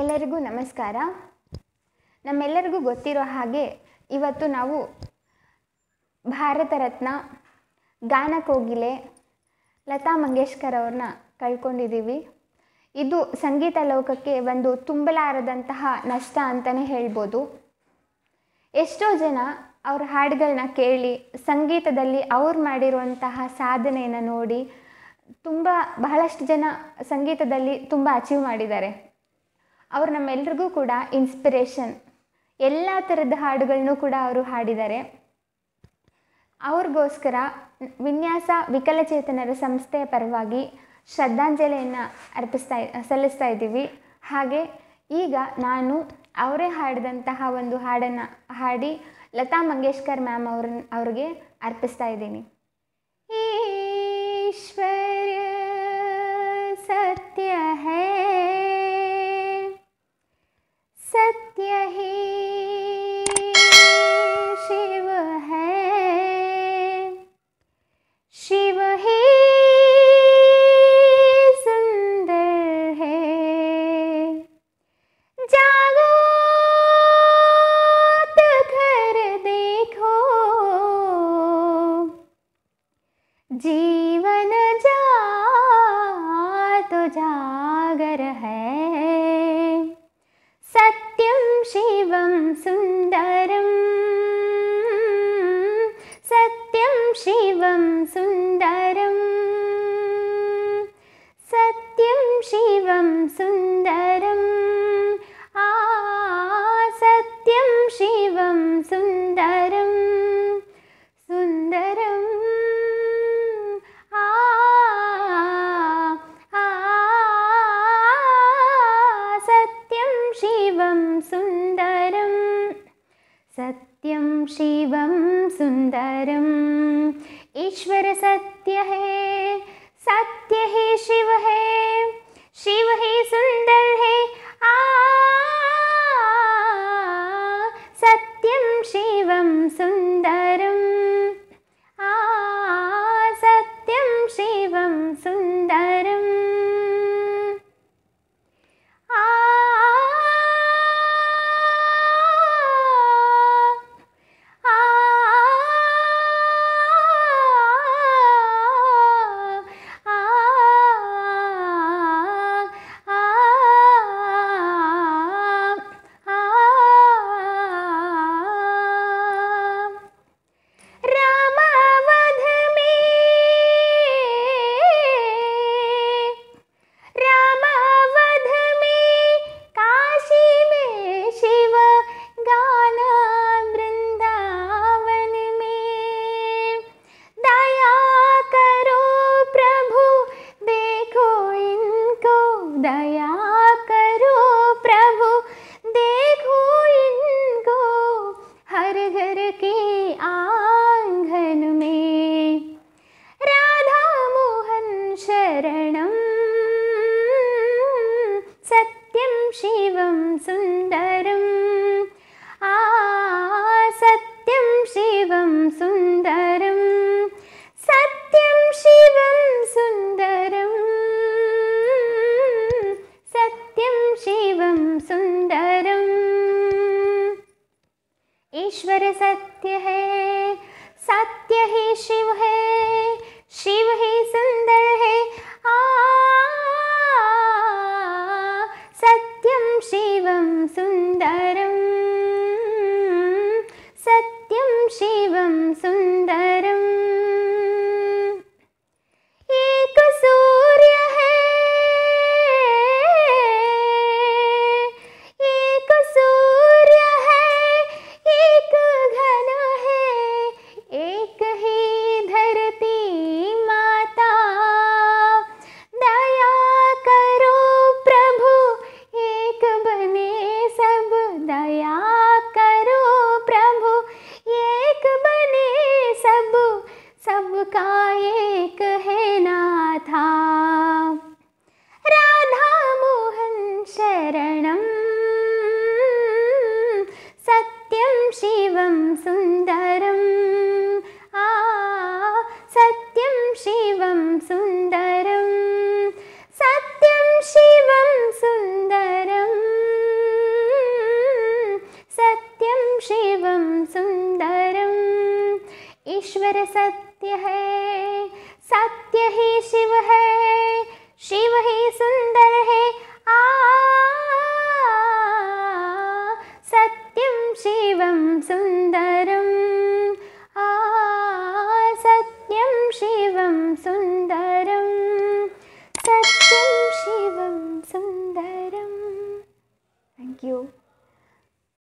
ಎಲ್ಲರಿಗೂ ನಮಸ್ಕಾರ ನಮ್ಮೆಲ್ಲರಿಗೂ ಗೊತ್ತಿರೋ ಹಾಗೆ ಇವತ್ತು ನಾವು ಭಾರತ ರತ್ನ ಗಾನ ಕೋಗಿಲೆ ಲತಾ ಮಂಗೇಶ್ಕರ್ ಅವ್ರನ್ನ ಕಳ್ಕೊಂಡಿದ್ದೀವಿ ಇದು ಸಂಗೀತ ಲೋಕಕ್ಕೆ ಒಂದು ತುಂಬಲಾರದಂತಹ ನಷ್ಟ ಅಂತಲೇ ಹೇಳ್ಬೋದು ಎಷ್ಟೋ ಜನ ಅವ್ರ ಹಾಡುಗಳನ್ನ ಕೇಳಿ ಸಂಗೀತದಲ್ಲಿ ಅವ್ರು ಮಾಡಿರುವಂತಹ ಸಾಧನೆಯನ್ನು ನೋಡಿ ತುಂಬ ಬಹಳಷ್ಟು ಜನ ಸಂಗೀತದಲ್ಲಿ ತುಂಬ ಅಚೀವ್ ಮಾಡಿದ್ದಾರೆ ಅವರು ನಮ್ಮೆಲ್ರಿಗೂ ಕೂಡ ಇನ್ಸ್ಪಿರೇಷನ್ ಎಲ್ಲ ಥರದ ಹಾಡುಗಳನ್ನು ಕೂಡ ಅವರು ಹಾಡಿದ್ದಾರೆ ಅವ್ರಿಗೋಸ್ಕರ ವಿನ್ಯಾಸ ವಿಕಲಚೇತನರ ಸಂಸ್ಥೆಯ ಪರವಾಗಿ ಶ್ರದ್ಧಾಂಜಲಿಯನ್ನು ಅರ್ಪಿಸ್ತಾ ಸಲ್ಲಿಸ್ತಾ ಇದ್ದೀವಿ ಹಾಗೆ ಈಗ ನಾನು ಅವರೇ ಹಾಡಿದಂತಹ ಒಂದು ಹಾಡನ್ನು ಹಾಡಿ ಲತಾ ಮಂಗೇಶ್ಕರ್ ಮ್ಯಾಮ್ ಅವ್ರ ಅವ್ರಿಗೆ ಅರ್ಪಿಸ್ತಾ ಇದ್ದೀನಿ ಈಶ್ವರ್ಯ ಸತ್ಯ ಹೇ शिवं सुन्दरम् सत्यं शिवं सुन्दरम् सत्यं शिवं सुन्दरम् सत्यं शिवं सुन्दरम् ईश्वर सत्य हे सत्य हे शिव हे शिव हे सुन्दर हे आ सत्यं शिवं सुन्दरं शिवं सुन्दरम् सत्यं शिवं सुन्दरम् ईश्वर सत्य है सत्य हि शिव है शिव हि सुन्दर है सुंदरम ईश्वर सत्य है सत्य ही शिव है शिव ही सुंदर है आ सत्यम शिवम सुंदरम आ सत्यम शिवम सुंदरम सत्यम शिवम सुंदरम थैंक यू